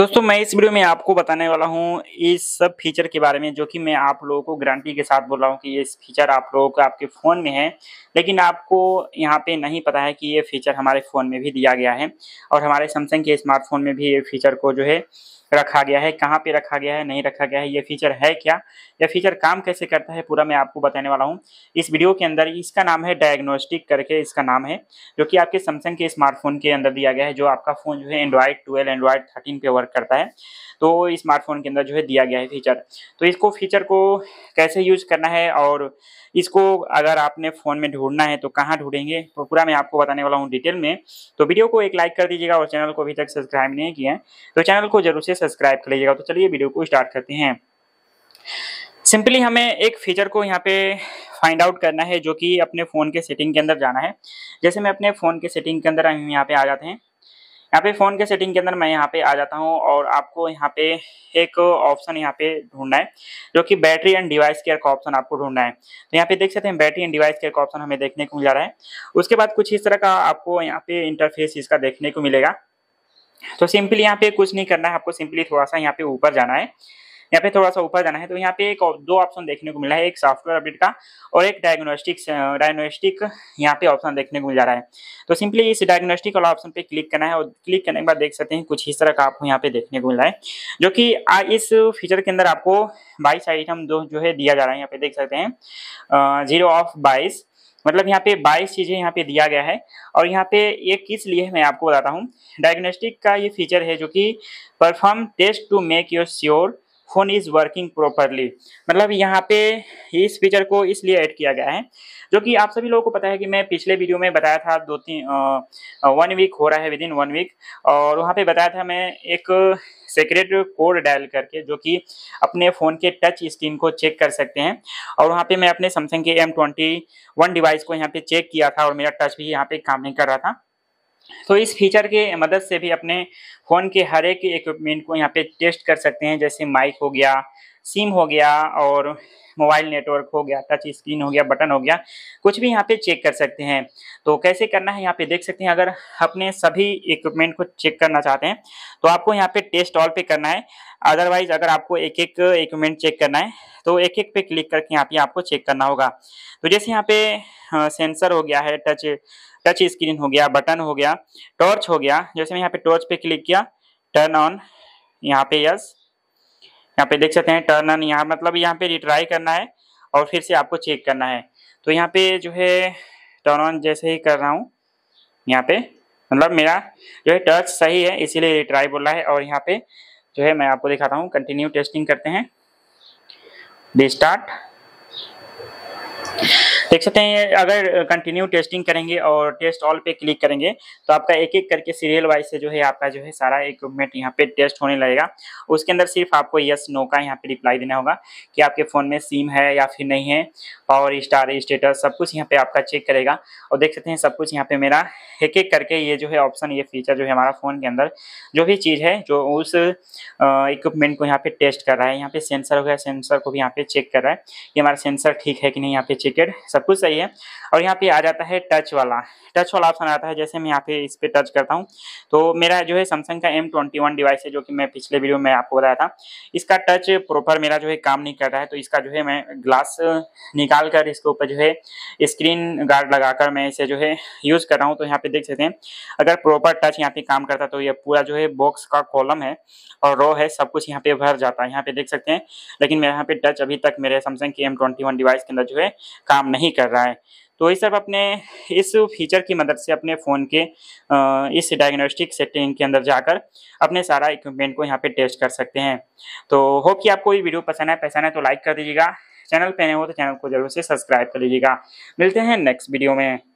दोस्तों मैं इस वीडियो में आपको बताने वाला हूं इस सब फीचर के बारे में जो कि मैं आप लोगों को गारंटी के साथ बोल रहा हूं कि ये फीचर आप लोगों का आपके फ़ोन में है लेकिन आपको यहां पे नहीं पता है कि ये फीचर हमारे फ़ोन में भी दिया गया है और हमारे सैमसंग के स्मार्टफोन में भी ये फीचर को जो है रखा गया है कहाँ पे रखा गया है नहीं रखा गया है ये फीचर है क्या यह फीचर काम कैसे करता है पूरा मैं आपको बताने वाला हूँ इस वीडियो के अंदर इसका नाम है डायग्नोस्टिक करके इसका नाम है जो कि आपके सैमसंग के स्मार्टफोन के अंदर दिया गया है जो आपका फ़ोन जो है एंड्रॉयड ट्वेल्व एंड्रॉयड थर्टीन पे वर्क करता है तो स्मार्टफोन के अंदर जो है दिया गया है फीचर तो इसको फीचर को कैसे यूज करना है और इसको अगर आपने फ़ोन में ढूंढना है तो कहाँ ढूंढेंगे तो पूरा मैं आपको बताने वाला हूँ डिटेल में तो वीडियो को एक लाइक कर दीजिएगा और चैनल को अभी तक सब्सक्राइब नहीं किया है तो चैनल को जरूर से सब्सक्राइब कर लीजिएगा तो चलिए वीडियो को स्टार्ट करते हैं सिंपली हमें एक फीचर को यहाँ पे फाइंड आउट करना है जो कि अपने फ़ोन के सेटिंग के अंदर जाना है जैसे मैं अपने फ़ोन के सेटिंग के अंदर हम यहाँ पे आ जाते हैं यहाँ पे फ़ोन के सेटिंग के अंदर मैं यहाँ पे आ जाता हूँ और आपको यहाँ पे एक ऑप्शन यहाँ पे ढूंढना है जो कि बैटरी एंड डिवाइस केयर का ऑप्शन आपको ढूंढना है तो यहाँ पे देख सकते हैं बैटरी एंड डिवाइस केयर का ऑप्शन हमें देखने को मिल जा रहा है उसके बाद कुछ इस तरह का आपको यहाँ पे इंटरफेस इसका देखने को मिलेगा तो सिंपली यहाँ पे कुछ नहीं करना है आपको सिंपली थोड़ा सा यहाँ पे ऊपर जाना है यहाँ पे थोड़ा सा ऊपर जाना है तो यहाँ पे एक दो ऑप्शन देखने को मिला है एक सॉफ्टवेयर अपडेट का और एक डायग्नोस्टिक डायग्नोस्टिक यहाँ पे ऑप्शन देखने को मिल जा रहा है तो सिंपली इस डायग्नोस्टिक वाला ऑप्शन पे क्लिक करना है और क्लिक करने के बाद देख सकते हैं कुछ इस तरह का आपको यहाँ पे देखने को मिल रहा है जो कि इस फीचर के अंदर आपको बाईस आइटम जो जो है दिया जा रहा है यहाँ पे देख सकते हैं जीरो ऑफ बाईस मतलब यहाँ पे बाईस चीज़ें यहाँ पे दिया गया है और यहाँ पे ये किस लिए मैं आपको बताता हूँ डायग्नोस्टिक का ये फीचर है जो कि perform test to make your sure phone is working properly मतलब यहाँ पे इस फीचर को इसलिए ऐड किया गया है जो कि आप सभी लोगों को पता है कि मैं पिछले वीडियो में बताया था दो तीन वन वीक हो रहा है विद इन वन वीक और वहाँ पे बताया था मैं एक सेक्रेट कोड डायल करके जो कि अपने फ़ोन के टच स्क्रीन को चेक कर सकते हैं और वहाँ पे मैं अपने सैमसंग के एम ट्वेंटी वन डिवाइस को यहाँ पे चेक किया था और मेरा टच भी यहाँ पे काम नहीं कर रहा था तो इस फीचर के मदद से भी अपने फ़ोन के हर एक इक्विपमेंट को यहाँ पे टेस्ट कर सकते हैं जैसे माइक हो गया सिम हो गया और मोबाइल नेटवर्क हो गया टच स्क्रीन हो गया बटन हो गया कुछ भी यहाँ पे चेक कर सकते हैं तो कैसे करना है यहाँ पे देख सकते हैं अगर अपने सभी इक्विपमेंट को चेक करना चाहते हैं तो आपको यहाँ पे टेस्ट ऑल पे करना है अदरवाइज अगर आपको एक एक इक्विपमेंट चेक करना है तो एक एक पे क्लिक करके यहाँ पे आपको चेक करना होगा तो जैसे यहाँ पे सेंसर हो गया है टच टच स्क्रीन हो गया बटन हो गया टॉर्च हो गया जैसे मैं यहाँ पे टॉर्च पे क्लिक किया टर्न ऑन यहाँ पे यस यहाँ पे देख सकते हैं टर्न ऑन यहाँ मतलब यहाँ पे रिट्राई करना है और फिर से आपको चेक करना है तो यहाँ पे जो है टर्न ऑन जैसे ही कर रहा हूँ यहाँ पे मतलब मेरा जो है टच सही है इसीलिए रिट्राई बोल रहा है और यहाँ पे जो है मैं आपको दिखाता हूँ कंटिन्यू टेस्टिंग करते हैं स्टार्ट देख सकते हैं अगर कंटिन्यू टेस्टिंग करेंगे और टेस्ट ऑल पे क्लिक करेंगे तो आपका एक एक करके सीरियल वाइज से जो है आपका जो है सारा इक्विपमेंट यहाँ पे टेस्ट होने लगेगा उसके अंदर सिर्फ आपको यस नो का यहाँ पे रिप्लाई देना होगा कि आपके फ़ोन में सिम है या फिर नहीं है और स्टार स्टेटस सब कुछ यहाँ पर आपका चेक करेगा और देख सकते हैं सब कुछ यहाँ पर मेरा एक एक करके ये जो है ऑप्शन ये फीचर जो है हमारा फ़ोन के अंदर जो भी चीज़ है जो उस इक्विपमेंट को यहाँ पर टेस्ट कर रहा है यहाँ पर सेंसर हो गया सेंसर को भी यहाँ पर चेक कर रहा है कि हमारा सेंसर ठीक है कि नहीं यहाँ पे चेकेड सब सब कुछ सही है और यहाँ पे आ जाता है टच वाला टच वाला ऑप्शन आता है जैसे मैं यहाँ पे इस पर टच करता हूँ तो मेरा जो है सैमसंग का एम ट्वेंटी वन डिवाइस है जो कि मैं पिछले वीडियो में आपको बताया था इसका टच प्रॉपर मेरा जो है काम नहीं कर रहा है तो इसका जो है मैं ग्लास निकाल कर इसके ऊपर जो है स्क्रीन गार्ड लगाकर मैं इसे जो है यूज़ कर रहा हूँ तो यहाँ पे देख सकते हैं अगर प्रॉपर टच यहाँ पे काम करता तो ये पूरा जो है बॉक्स का कॉलम है और रो है सब कुछ यहाँ पे भर जाता है यहाँ पे देख सकते हैं लेकिन मेरे यहाँ पे टच अभी तक मेरे सैमसंग के एम डिवाइस के अंदर जो है काम नहीं नहीं कर रहा है तो ये सब अपने इस फीचर की मदद से अपने फ़ोन के इस डायग्नोस्टिक सेटिंग के अंदर जाकर अपने सारा इक्विपमेंट को यहाँ पे टेस्ट कर सकते हैं तो होप कि आपको ये वीडियो पसंद है पसंद है तो लाइक कर दीजिएगा चैनल पे नए हो तो चैनल को जरूर से सब्सक्राइब कर लीजिएगा मिलते हैं नेक्स्ट वीडियो में